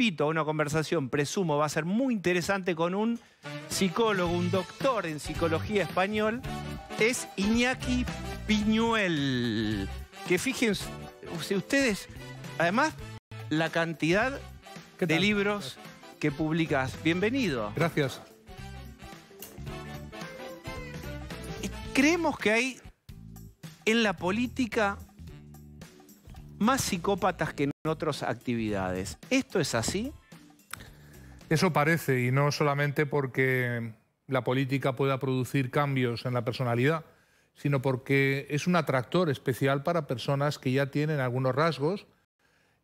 invito a una conversación, presumo va a ser muy interesante, con un psicólogo, un doctor en psicología español, es Iñaki Piñuel. Que fíjense ustedes, además, la cantidad de libros que publicas. Bienvenido. Gracias. Creemos que hay en la política más psicópatas que no otras actividades. ¿Esto es así? Eso parece, y no solamente porque la política pueda producir cambios en la personalidad, sino porque es un atractor especial para personas que ya tienen algunos rasgos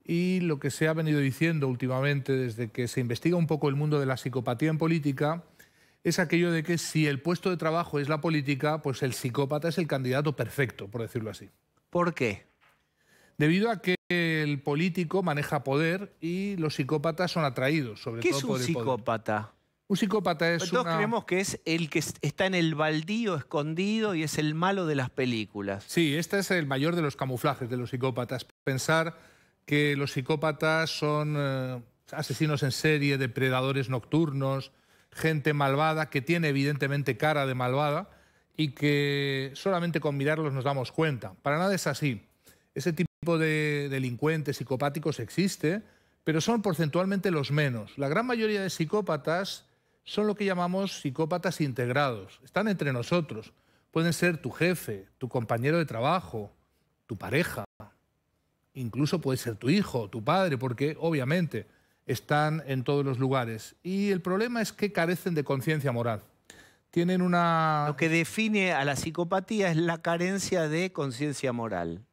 y lo que se ha venido diciendo últimamente desde que se investiga un poco el mundo de la psicopatía en política es aquello de que si el puesto de trabajo es la política, pues el psicópata es el candidato perfecto, por decirlo así. ¿Por qué? Debido a que el político maneja poder y los psicópatas son atraídos, sobre ¿Qué todo es un psicópata? Un psicópata es Pero creemos que es el que está en el baldío escondido y es el malo de las películas. Sí, este es el mayor de los camuflajes de los psicópatas. Pensar que los psicópatas son eh, asesinos en serie, depredadores nocturnos, gente malvada que tiene evidentemente cara de malvada y que solamente con mirarlos nos damos cuenta. Para nada es así. Ese tipo tipo de delincuentes psicopáticos existe, pero son porcentualmente los menos. La gran mayoría de psicópatas son lo que llamamos psicópatas integrados. Están entre nosotros. Pueden ser tu jefe, tu compañero de trabajo, tu pareja, incluso puede ser tu hijo, tu padre, porque obviamente están en todos los lugares. Y el problema es que carecen de conciencia moral. Tienen una... Lo que define a la psicopatía es la carencia de conciencia moral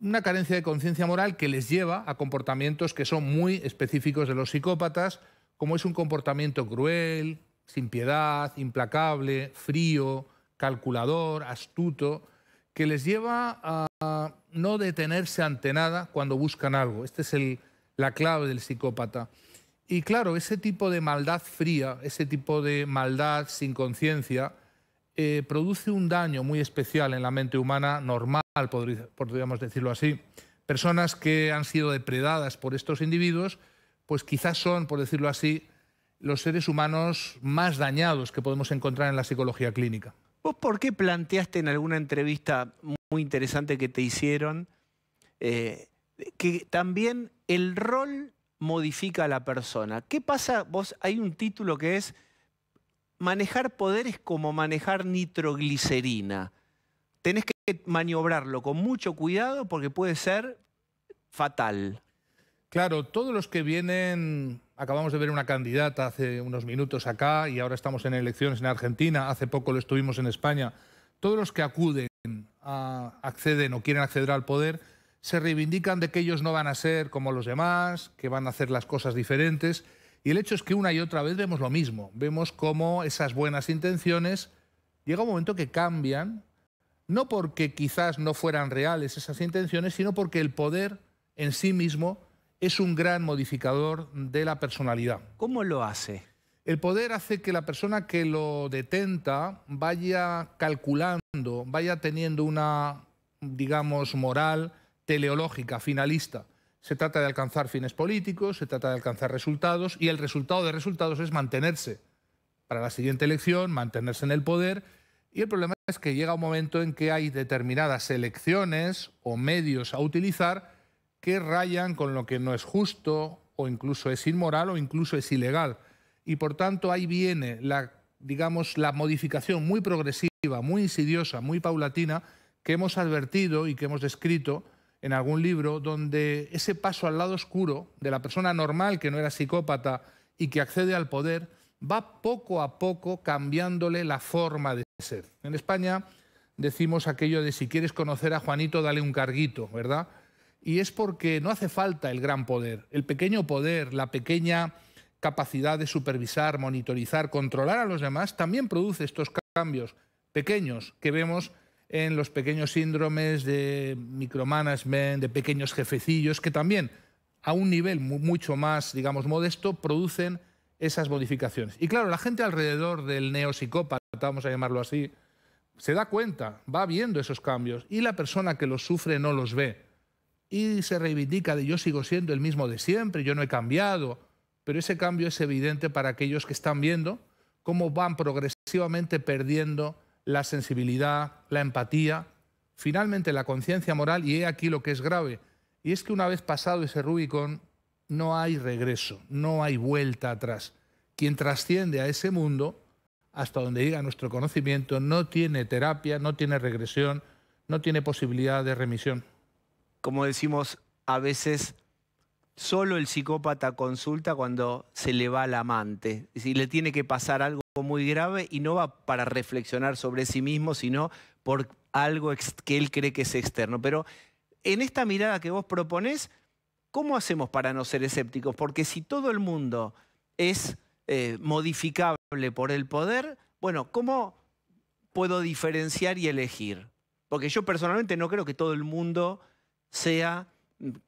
una carencia de conciencia moral que les lleva a comportamientos que son muy específicos de los psicópatas, como es un comportamiento cruel, sin piedad, implacable, frío, calculador, astuto, que les lleva a no detenerse ante nada cuando buscan algo. Esta es la clave del psicópata. Y claro, ese tipo de maldad fría, ese tipo de maldad sin conciencia, eh, produce un daño muy especial en la mente humana, normal, podríamos decirlo así. Personas que han sido depredadas por estos individuos, pues quizás son, por decirlo así, los seres humanos más dañados que podemos encontrar en la psicología clínica. ¿Vos por qué planteaste en alguna entrevista muy interesante que te hicieron eh, que también el rol modifica a la persona? ¿Qué pasa? Vos hay un título que es manejar poder es como manejar nitroglicerina. Tenés que maniobrarlo con mucho cuidado porque puede ser fatal. Claro, todos los que vienen, acabamos de ver una candidata hace unos minutos acá y ahora estamos en elecciones en Argentina, hace poco lo estuvimos en España, todos los que acuden, acceden o quieren acceder al poder, se reivindican de que ellos no van a ser como los demás, que van a hacer las cosas diferentes y el hecho es que una y otra vez vemos lo mismo, vemos cómo esas buenas intenciones llega un momento que cambian, no porque quizás no fueran reales esas intenciones, sino porque el poder en sí mismo es un gran modificador de la personalidad. ¿Cómo lo hace? El poder hace que la persona que lo detenta vaya calculando, vaya teniendo una, digamos, moral teleológica, finalista se trata de alcanzar fines políticos, se trata de alcanzar resultados y el resultado de resultados es mantenerse para la siguiente elección, mantenerse en el poder y el problema es que llega un momento en que hay determinadas elecciones o medios a utilizar que rayan con lo que no es justo o incluso es inmoral o incluso es ilegal. Y por tanto ahí viene la, digamos, la modificación muy progresiva, muy insidiosa, muy paulatina que hemos advertido y que hemos descrito en algún libro donde ese paso al lado oscuro de la persona normal que no era psicópata y que accede al poder va poco a poco cambiándole la forma de ser. En España decimos aquello de si quieres conocer a Juanito, dale un carguito, ¿verdad? Y es porque no hace falta el gran poder, el pequeño poder, la pequeña capacidad de supervisar, monitorizar, controlar a los demás, también produce estos cambios pequeños que vemos en los pequeños síndromes de micromanagement, de pequeños jefecillos, que también a un nivel mucho más, digamos, modesto, producen esas modificaciones. Y claro, la gente alrededor del neopsicópata, vamos a llamarlo así, se da cuenta, va viendo esos cambios y la persona que los sufre no los ve. Y se reivindica de yo sigo siendo el mismo de siempre, yo no he cambiado. Pero ese cambio es evidente para aquellos que están viendo cómo van progresivamente perdiendo la sensibilidad, la empatía, finalmente la conciencia moral, y he aquí lo que es grave, y es que una vez pasado ese Rubicón, no hay regreso, no hay vuelta atrás. Quien trasciende a ese mundo, hasta donde llega nuestro conocimiento, no tiene terapia, no tiene regresión, no tiene posibilidad de remisión. Como decimos a veces, solo el psicópata consulta cuando se le va al amante. Si le tiene que pasar algo muy grave y no va para reflexionar sobre sí mismo, sino por algo que él cree que es externo. Pero en esta mirada que vos propones, ¿cómo hacemos para no ser escépticos? Porque si todo el mundo es eh, modificable por el poder, bueno, ¿cómo puedo diferenciar y elegir? Porque yo personalmente no creo que todo el mundo sea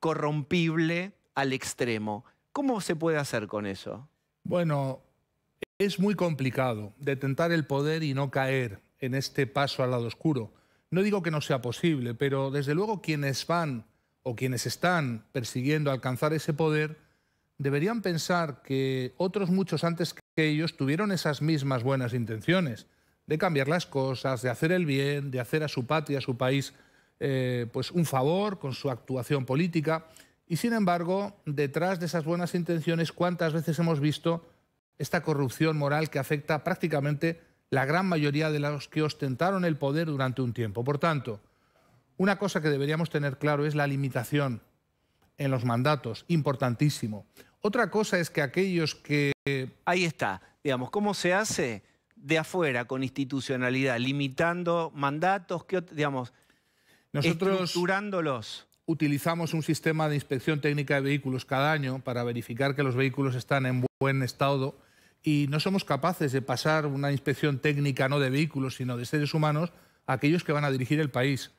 corrompible al extremo. ¿Cómo se puede hacer con eso? Bueno, es muy complicado detentar el poder y no caer en este paso al lado oscuro. No digo que no sea posible, pero desde luego quienes van o quienes están persiguiendo alcanzar ese poder deberían pensar que otros muchos antes que ellos tuvieron esas mismas buenas intenciones de cambiar las cosas, de hacer el bien, de hacer a su patria, a su país, eh, pues un favor con su actuación política. Y sin embargo, detrás de esas buenas intenciones, ¿cuántas veces hemos visto esta corrupción moral que afecta prácticamente la gran mayoría de los que ostentaron el poder durante un tiempo. Por tanto, una cosa que deberíamos tener claro es la limitación en los mandatos, importantísimo. Otra cosa es que aquellos que... Ahí está, digamos, ¿cómo se hace de afuera con institucionalidad? Limitando mandatos, que, digamos, Nosotros estructurándolos. Utilizamos un sistema de inspección técnica de vehículos cada año para verificar que los vehículos están en buen estado y no somos capaces de pasar una inspección técnica no de vehículos, sino de seres humanos, a aquellos que van a dirigir el país,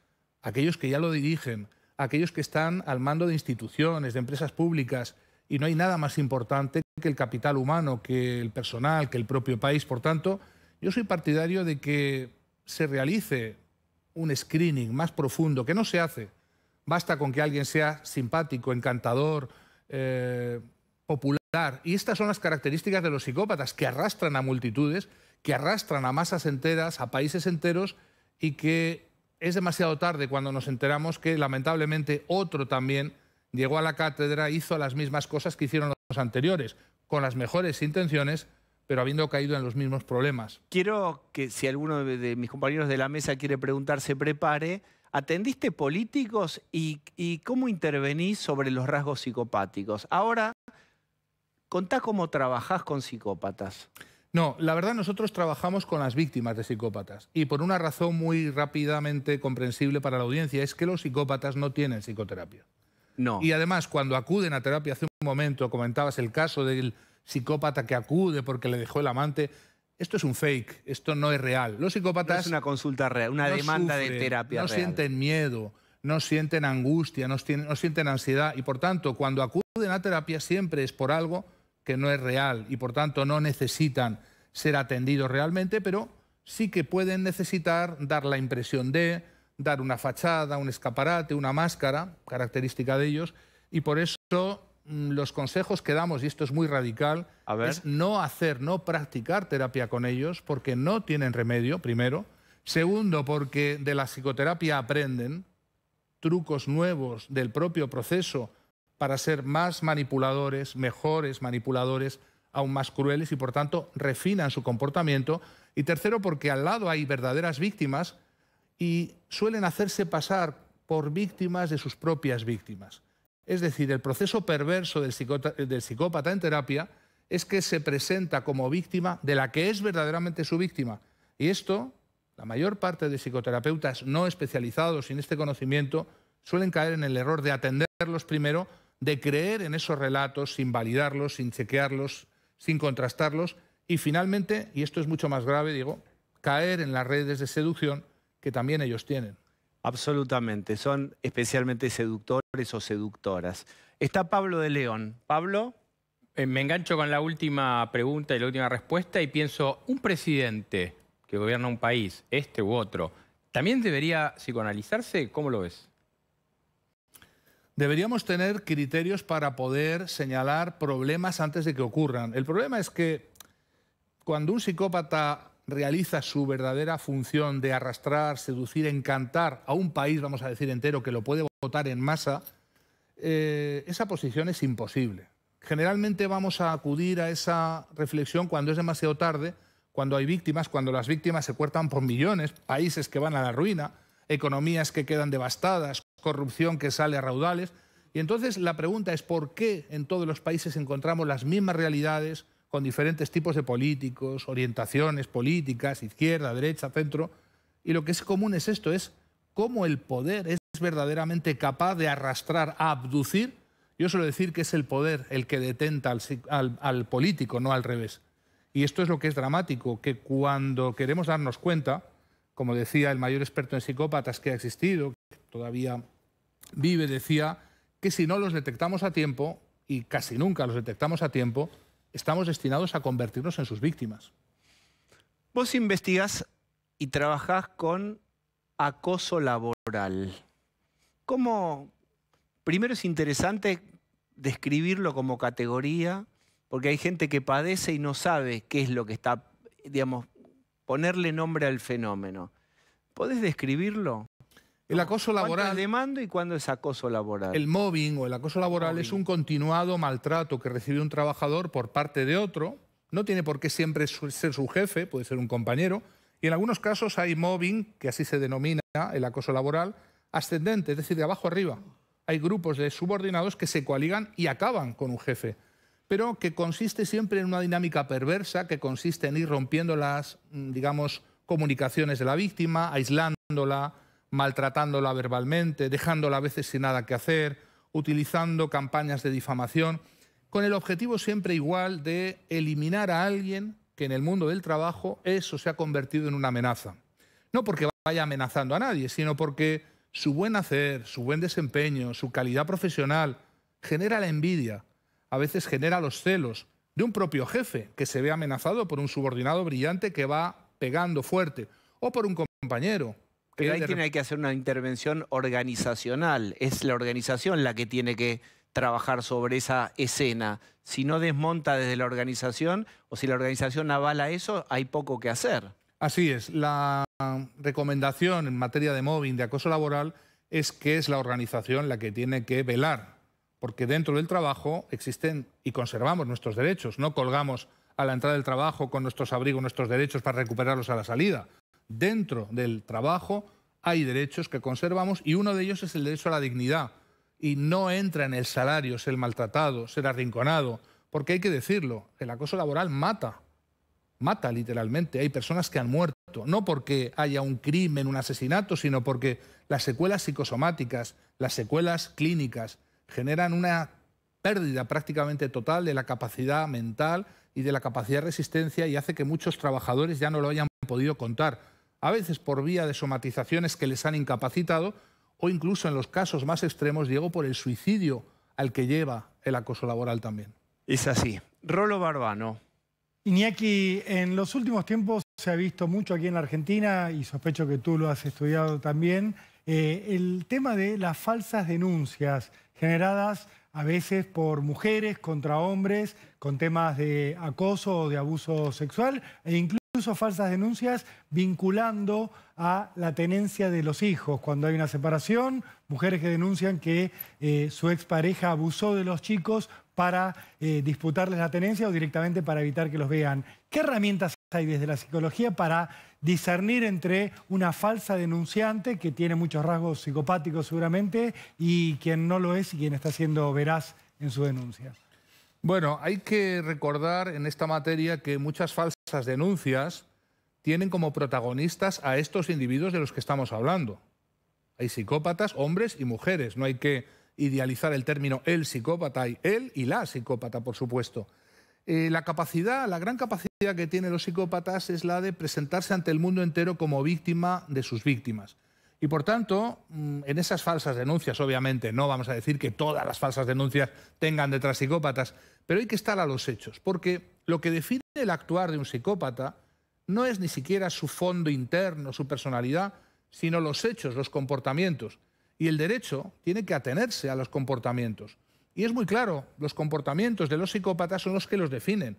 aquellos que ya lo dirigen, aquellos que están al mando de instituciones, de empresas públicas, y no hay nada más importante que el capital humano, que el personal, que el propio país. Por tanto, yo soy partidario de que se realice un screening más profundo, que no se hace. Basta con que alguien sea simpático, encantador, eh, popular. Y estas son las características de los psicópatas, que arrastran a multitudes, que arrastran a masas enteras, a países enteros, y que es demasiado tarde cuando nos enteramos que lamentablemente otro también llegó a la cátedra, hizo las mismas cosas que hicieron los anteriores, con las mejores intenciones, pero habiendo caído en los mismos problemas. Quiero que si alguno de mis compañeros de la mesa quiere preguntar, se prepare. ¿Atendiste políticos y, cómo intervenís sobre los rasgos psicopáticos? Ahora Contá cómo trabajás con psicópatas. No, la verdad nosotros trabajamos con las víctimas de psicópatas y por una razón muy rápidamente comprensible para la audiencia es que los psicópatas no tienen psicoterapia. No. Y además cuando acuden a terapia, hace un momento comentabas el caso del psicópata que acude porque le dejó el amante, esto es un fake, esto no es real. Los psicópatas... No es una consulta real, una demanda de terapia. No sienten miedo, no sienten angustia, no sienten ansiedad y por tanto cuando acuden a terapia siempre es por algo que no es real y por tanto no necesitan ser atendidos realmente, pero sí que pueden necesitar dar la impresión de, dar una fachada, un escaparate, una máscara, característica de ellos, y por eso mm, los consejos que damos, y esto es muy radical, es no hacer, no practicar terapia con ellos porque no tienen remedio, primero. Segundo, porque de la psicoterapia aprenden trucos nuevos del propio proceso para ser más manipuladores, mejores manipuladores, aún más crueles y por tanto refinan su comportamiento. Y tercero, porque al lado hay verdaderas víctimas y suelen hacerse pasar por víctimas de sus propias víctimas. Es decir, el proceso perverso del, psicópata en terapia es que se presenta como víctima de la que es verdaderamente su víctima. Y esto, la mayor parte de psicoterapeutas no especializados en este conocimiento suelen caer en el error de atenderlos primero de creer en esos relatos sin validarlos, sin chequearlos, sin contrastarlos y finalmente, y esto es mucho más grave, digo, caer en las redes de seducción que también ellos tienen. Absolutamente, son especialmente seductores o seductoras. Está Pablo de León. Pablo. Eh, me engancho con la última pregunta y la última respuesta y pienso, un presidente que gobierna un país, este u otro, ¿también debería psicoanalizarse? ¿Cómo lo ves? Deberíamos tener criterios para poder señalar problemas antes de que ocurran. El problema es que cuando un psicópata realiza su verdadera función de arrastrar, seducir, encantar a un país, vamos a decir entero, que lo puede votar en masa, eh, esa posición es imposible. Generalmente vamos a acudir a esa reflexión cuando es demasiado tarde, cuando hay víctimas, cuando las víctimas se cuertan por millones, países que van a la ruina, economías que quedan devastadas, corrupción que sale a raudales. Y entonces la pregunta es por qué en todos los países encontramos las mismas realidades con diferentes tipos de políticos, orientaciones políticas, izquierda, derecha, centro. Y lo que es común es esto, es cómo el poder es verdaderamente capaz de arrastrar, abducir. Yo suelo decir que es el poder el que detenta al político, no al revés. Y esto es lo que es dramático, que cuando queremos darnos cuenta, como decía el mayor experto en psicópatas que ha existido, que todavía vive, decía que si no los detectamos a tiempo, y casi nunca los detectamos a tiempo, estamos destinados a convertirnos en sus víctimas. Vos investigás y trabajás con acoso laboral. ¿Cómo? Primero es interesante describirlo como categoría, porque hay gente que padece y no sabe qué es lo que está, digamos, ponerle nombre al fenómeno. ¿Puedes describirlo? El acoso laboral. ¿Cuándo es demando y cuándo es acoso laboral? El mobbing o el acoso laboral es un continuado maltrato que recibe un trabajador por parte de otro. No tiene por qué siempre ser su jefe, puede ser un compañero. Y en algunos casos hay mobbing, que así se denomina el acoso laboral, ascendente, es decir, de abajo arriba. Hay grupos de subordinados que se coaligan y acaban con un jefe pero que consiste siempre en una dinámica perversa que consiste en ir rompiendo las, mm, digamos, comunicaciones de la víctima, aislándola, maltratándola verbalmente, dejándola a veces sin nada que hacer, utilizando campañas de difamación, con el objetivo siempre igual de eliminar a alguien que en el mundo del trabajo eso se ha convertido en una amenaza. No porque vaya amenazando a nadie, sino porque su buen hacer, su buen desempeño, su calidad profesional genera la envidia, a veces genera los celos de un propio jefe que se ve amenazado por un subordinado brillante que va pegando fuerte o por un compañero. Pero ahí tiene que hacer una intervención organizacional. Es la organización la que tiene que trabajar sobre esa escena. Si no desmonta desde la organización o si la organización avala eso, hay poco que hacer. Así es. La recomendación en materia de mobbing, de acoso laboral, es que es la organización la que tiene que velar porque dentro del trabajo existen y conservamos nuestros derechos, no colgamos a la entrada del trabajo con nuestros abrigos, nuestros derechos para recuperarlos a la salida. Dentro del trabajo hay derechos que conservamos y uno de ellos es el derecho a la dignidad. Y no entra en el salario ser maltratado, ser arrinconado, porque hay que decirlo, el acoso laboral mata, mata literalmente. Hay personas que han muerto, no porque haya un crimen, un asesinato, sino porque las secuelas psicosomáticas, las secuelas clínicas, generan una pérdida prácticamente total de la capacidad mental y de la capacidad de resistencia y hace que muchos trabajadores ya no lo hayan podido contar, a veces por vía de somatizaciones que les han incapacitado o incluso en los casos más extremos, Diego, por el suicidio al que lleva el acoso laboral también. Es así. Rolo Barbano. Iñaki, en los últimos tiempos se ha visto mucho aquí en la Argentina, y sospecho que tú lo has estudiado también, eh, el tema de las falsas denuncias generadas a veces por mujeres contra hombres con temas de acoso o de abuso sexual e incluso falsas denuncias vinculando a la tenencia de los hijos. Cuando hay una separación, mujeres que denuncian que eh, su expareja abusó de los chicos para eh, disputarles la tenencia o directamente para evitar que los vean. ¿Qué herramientas hay desde la psicología para discernir entre una falsa denunciante que tiene muchos rasgos psicopáticos seguramente y quien no lo es y quien está siendo veraz en su denuncia. Bueno, hay que recordar en esta materia que muchas falsas denuncias tienen como protagonistas a estos individuos de los que estamos hablando. Hay psicópatas, hombres y mujeres. No hay que idealizar el término el psicópata, hay él y la psicópata, por supuesto. Eh, la capacidad, la gran capacidad que tienen los psicópatas es la de presentarse ante el mundo entero como víctima de sus víctimas. Y por tanto, mm, en esas falsas denuncias, obviamente, no vamos a decir que todas las falsas denuncias tengan detrás psicópatas, pero hay que estar a los hechos, porque lo que define el actuar de un psicópata no es ni siquiera su fondo interno, su personalidad, sino los hechos, los comportamientos. Y el derecho tiene que atenerse a los comportamientos. Y es muy claro, los comportamientos de los psicópatas son los que los definen,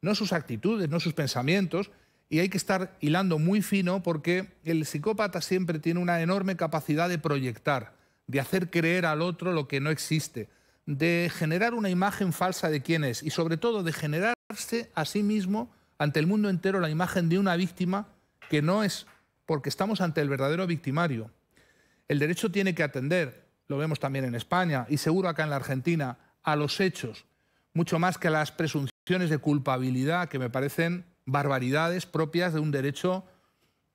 no sus actitudes, no sus pensamientos, y hay que estar hilando muy fino porque el psicópata siempre tiene una enorme capacidad de proyectar, de hacer creer al otro lo que no existe, de generar una imagen falsa de quién es y sobre todo de generarse a sí mismo ante el mundo entero la imagen de una víctima que no es, porque estamos ante el verdadero victimario. El derecho tiene que atender lo vemos también en España y seguro acá en la Argentina, a los hechos, mucho más que a las presunciones de culpabilidad que me parecen barbaridades propias de un derecho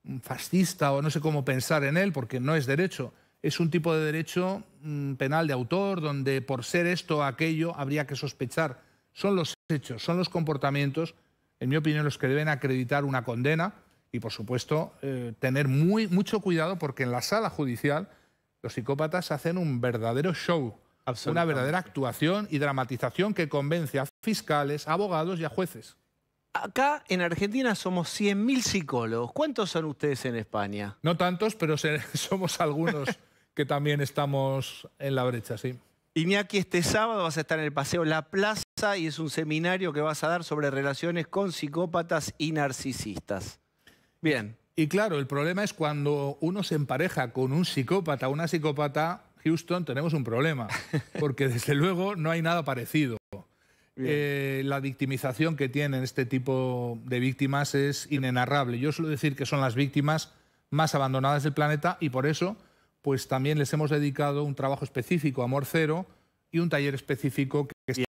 mm, fascista o no sé cómo pensar en él, porque no es derecho. Es un tipo de derecho mm, penal de autor donde por ser esto o aquello habría que sospechar. Son los hechos, son los comportamientos, en mi opinión, los que deben acreditar una condena y, por supuesto, eh, tener muy, mucho cuidado porque en la sala judicial los psicópatas hacen un verdadero show, una verdadera actuación y dramatización que convence a fiscales, abogados y a jueces. Acá en Argentina somos 100.000 psicólogos. ¿Cuántos son ustedes en España? No tantos, pero somos algunos que también estamos en la brecha, sí. Iñaki, este sábado vas a estar en el Paseo La Plaza y es un seminario que vas a dar sobre relaciones con psicópatas y narcisistas. Bien. Y claro, el problema es cuando uno se empareja con un psicópata, o una psicópata, Houston, tenemos un problema, porque desde luego no hay nada parecido. Eh, la victimización que tienen este tipo de víctimas es inenarrable. Yo suelo decir que son las víctimas más abandonadas del planeta y por eso pues también les hemos dedicado un trabajo específico, Amor Cero, y un taller específico que está